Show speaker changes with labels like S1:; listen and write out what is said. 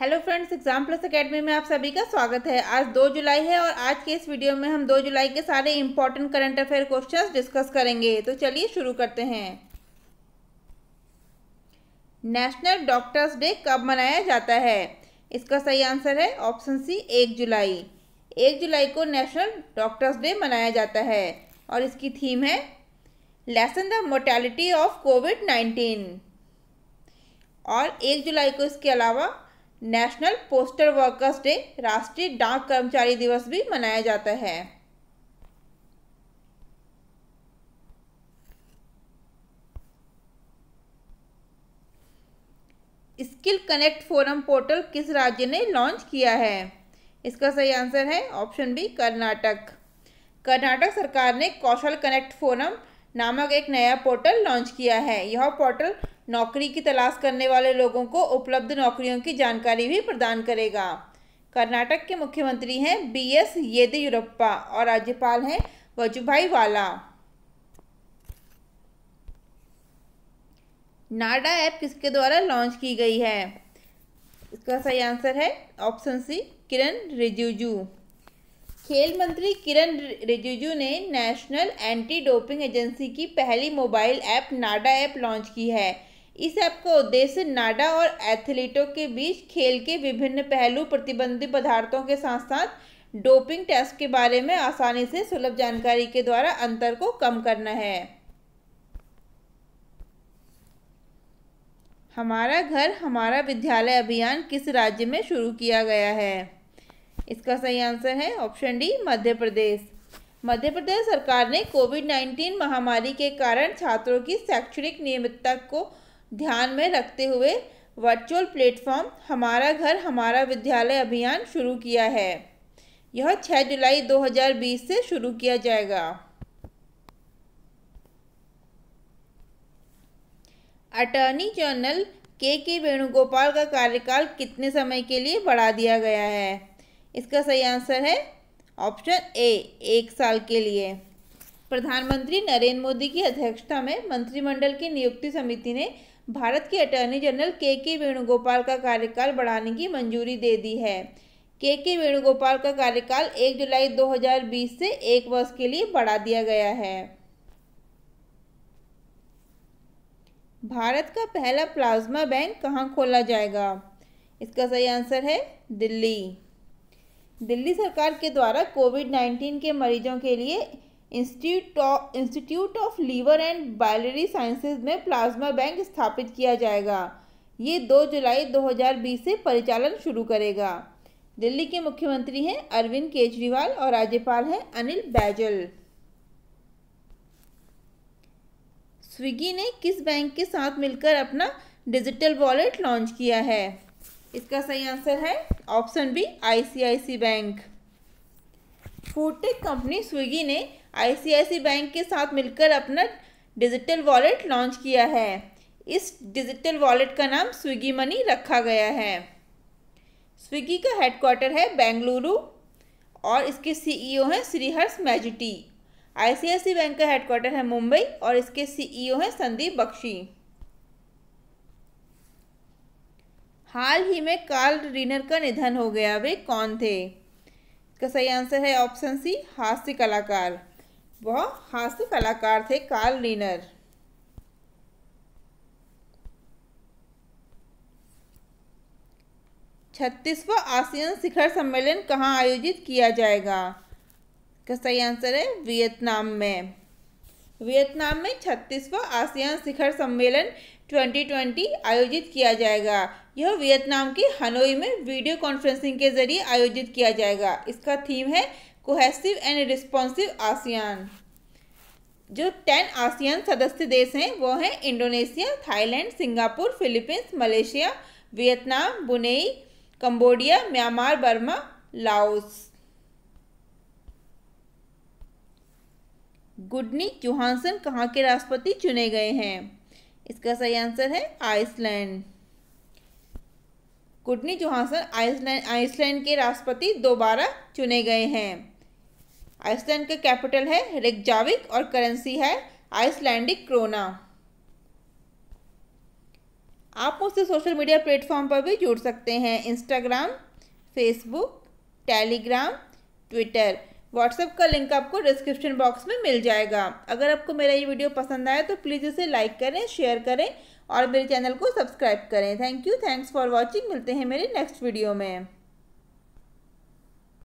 S1: hello friends exam plus academy में आप सभी का स्वागत है आज दो जुलाई है और आज के इस वीडियो में हम दो जुलाई के सारे important current affair questions discuss करेंगे तो चलिए शुरू करते हैं नेशनल डॉक्टर्स डे कब मनाया जाता है इसका सही आंसर है ऑप्शन सी एक जुलाई एक जुलाई को नेशनल डॉक्टर्स डे मनाया जाता है और इसकी थीम है lesson the mortality of covid nineteen और एक जुलाई को इसके अलावा नेशनल पोस्टल वर्कर्स डे राष्ट्रीय डाक कर्मचारी दिवस भी मनाया जाता है स्किल कनेक्ट फोरम पोर्टल किस राज्य ने लॉन्च किया है इसका सही आंसर है ऑप्शन बी कर्नाटक कर्नाटक सरकार ने कौशल कनेक्ट फोरम नामक एक नया पोर्टल लॉन्च किया है यह पोर्टल नौकरी की तलाश करने वाले लोगों को उपलब्ध नौकरियों की जानकारी भी प्रदान करेगा कर्नाटक के मुख्यमंत्री हैं बी एस येदियुरप्पा और राज्यपाल हैं वजुभाई वाला नाडा ऐप किसके द्वारा लॉन्च की गई है इसका सही आंसर है ऑप्शन सी किरण रिजिजू खेल मंत्री किरण रिजिजू ने नेशनल एंटी डोपिंग एजेंसी की पहली mobile app NADA app launch की है इस ऐप का उद्देश्य नाडा और एथलीटों के बीच खेल के विभिन्न पहलू प्रतिबंधित पदार्थों के साथ साथ डोपिंग टेस्ट के बारे में आसानी से सुलभ जानकारी के द्वारा अंतर को कम करना है हमारा घर हमारा विद्यालय अभियान किस राज्य में शुरू किया गया है इसका सही आंसर है ऑप्शन डी मध्य प्रदेश मध्य प्रदेश सरकार ने कोविड नाइन्टीन महामारी के कारण छात्रों की शैक्षणिक नियमितता को ध्यान में रखते हुए वर्चुअल प्लेटफॉर्म हमारा घर हमारा विद्यालय अभियान शुरू किया है यह 6 जुलाई 2020 से शुरू किया जाएगा अटॉर्नी जनरल के के वेणुगोपाल का कार्यकाल कितने समय के लिए बढ़ा दिया गया है इसका सही आंसर है ऑप्शन ए एक साल के लिए प्रधानमंत्री नरेंद्र मोदी की अध्यक्षता में मंत्रिमंडल की नियुक्ति समिति ने भारत के अटॉर्नी जनरल के के वेणुगोपाल का कार्यकाल बढ़ाने की मंजूरी दे दी है के के वेणुगोपाल का कार्यकाल 1 जुलाई 2020 से एक वर्ष के लिए बढ़ा दिया गया है भारत का पहला प्लाज्मा बैंक कहाँ खोला जाएगा इसका सही आंसर है दिल्ली दिल्ली सरकार के द्वारा कोविड नाइन्टीन के मरीजों के लिए institute of liver and biliary sciences में प्लाज्मा बैंक स्थापित किया जाएगा ये 2 जुलाई 2020 से परिचालन शुरू करेगा दिल्ली के मुख्यमंत्री हैं अरविंद केजरीवाल और राज्यपाल हैं अनिल बैजल स्विगी ने किस बैंक के साथ मिलकर अपना डिजिटल वॉलेट लॉन्च किया है इसका सही आंसर है option B ICICI bank foodtech company Swiggy ने आईसीआईसी बैंक के साथ मिलकर अपना डिजिटल वॉलेट लॉन्च किया है इस डिजिटल वॉलेट का नाम स्विगी मनी रखा गया है स्विगी का हेडक्वार्टर है बेंगलुरु और इसके सीईओ e हैं श्रीहर्ष मैजिटी आईसीआईसी बैंक का हेडक्वार्टर है मुंबई और इसके सीईओ e हैं संदीप बख्शी हाल ही में कार्ल रीनर का निधन हो गया वे कौन थे इसका सही आंसर है ऑप्शन सी हास्य कलाकार वह हास्य कलाकार थे कार्ल लीनर छत्तीसवा आसियन शिखर सम्मेलन कहाँ आयोजित किया जाएगा इसका सही आंसर है वियतनाम में वियतनाम में छत्तीसवा आसियान शिखर सम्मेलन 2020 आयोजित किया जाएगा यह वियतनाम की हनोई में वीडियो कॉन्फ्रेंसिंग के जरिए आयोजित किया जाएगा इसका थीम है कोहेसिव एंड रिस्पॉन्सिव आसियान जो टेन आसियान सदस्य देश हैं वो हैं Indonesia Thailand Singapore Philippines Malaysia Vietnam Brunei Cambodia Myanmar Burma Laos Gudni Johannesson कहाँ के राष्ट्रपति चुने गए हैं इसका सही आंसर है Iceland Gudni Johannesson Iceland Iceland के राष्ट्रपति दोबारा चुने गए हैं आइसलैंड का कैपिटल है रिक्जाविक और करेंसी है आइसलैंडिक क्रोना आप मुझसे सोशल मीडिया प्लेटफॉर्म पर भी जुड़ सकते हैं Instagram Facebook Telegram Twitter WhatsApp का लिंक आपको डिस्क्रिप्शन बॉक्स में मिल जाएगा अगर आपको मेरा ये वीडियो पसंद आया तो प्लीज़ इसे लाइक करें शेयर करें और मेरे चैनल को सब्सक्राइब करें thank you thanks for watching मिलते हैं मेरे नेक्स्ट वीडियो में